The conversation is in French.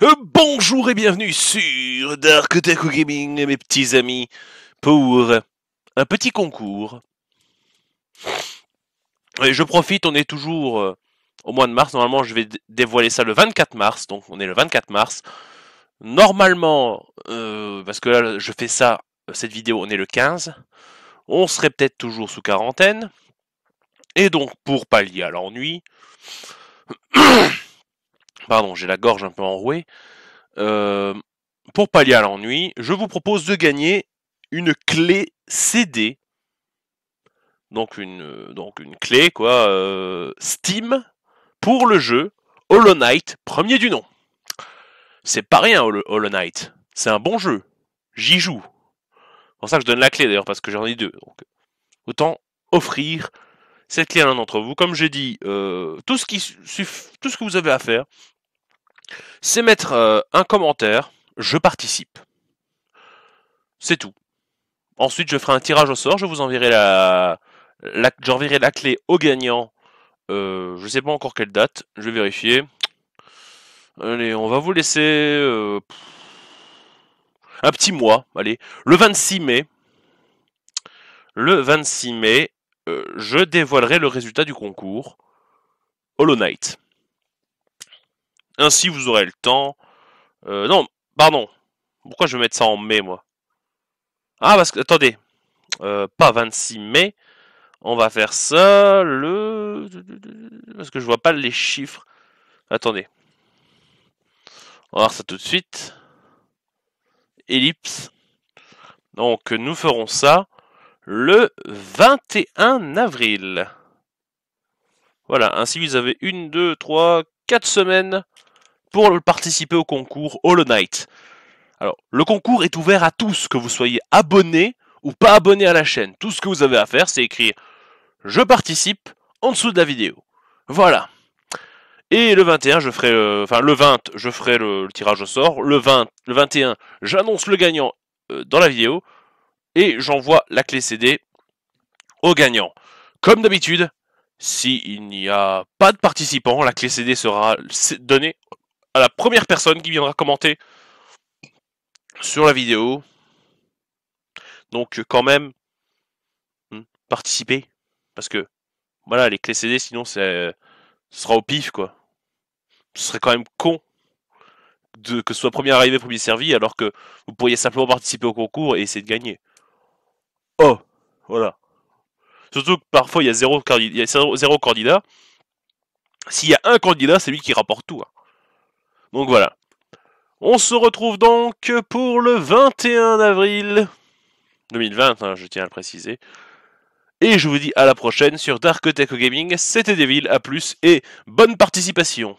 Euh, bonjour et bienvenue sur Dark Taco Gaming, mes petits amis, pour un petit concours. je profite, on est toujours euh, au mois de mars. Normalement, je vais dévoiler ça le 24 mars, donc on est le 24 mars. Normalement, euh, parce que là, je fais ça, cette vidéo, on est le 15. On serait peut-être toujours sous quarantaine. Et donc, pour pallier à l'ennui. Pardon, j'ai la gorge un peu enrouée. Euh, pour pallier à l'ennui, je vous propose de gagner une clé CD. Donc une, euh, donc une clé, quoi, euh, Steam, pour le jeu Hollow Knight, premier du nom. C'est pas rien, Hollow Knight. C'est un bon jeu. J'y joue. C'est pour ça que je donne la clé, d'ailleurs, parce que j'en ai deux. autant offrir cette clé à l'un d'entre vous. Comme j'ai dit, tout, ce qui tout ce que vous avez à faire, c'est mettre euh, un commentaire, je participe. C'est tout. Ensuite, je ferai un tirage au sort, je vous enverrai la, j'enverrai la clé au gagnant. Euh, je ne sais pas encore quelle date, je vais vérifier. Allez, on va vous laisser euh, un petit mois. Allez, le 26 mai. Le 26 mai, je dévoilerai le résultat du concours Hollow Knight. Ainsi, vous aurez le temps. Euh, non, pardon. Pourquoi je vais mettre ça en mai, moi Ah, parce que, attendez. Euh, pas 26 mai. On va faire ça le. Parce que je vois pas les chiffres. Attendez. On va voir ça tout de suite. Ellipse. Donc, nous ferons ça le 21 avril. Voilà, ainsi vous avez une, deux, trois, quatre semaines pour participer au concours Hollow Knight. Alors, le concours est ouvert à tous, que vous soyez abonné ou pas abonné à la chaîne. Tout ce que vous avez à faire, c'est écrire Je participe en dessous de la vidéo. Voilà. Et le 21, je ferai, enfin le 20, je ferai le, tirage au sort. Le 20, le 21, j'annonce le gagnant euh, dans la vidéo et j'envoie la clé CD au gagnant. Comme d'habitude, s'il n'y a pas de participants, la clé CD sera donnée la première personne qui viendra commenter sur la vidéo. Donc quand même, hmm, participer. Parce que, voilà, les clés CD, sinon, ce sera au pif, quoi. Ce serait quand même con de, que ce soit premier arrivé, premier servi, alors que vous pourriez simplement participer au concours et essayer de gagner. Oh, voilà. Surtout que parfois, il y a zéro, il candidat. S'il y a un candidat, c'est lui qui rapporte tout. Hein. Donc voilà. On se retrouve donc pour le 21 avril 2020, hein, je tiens à le préciser. Et je vous dis à la prochaine sur Dark Tech Gaming. C'était Devil, à plus et bonne participation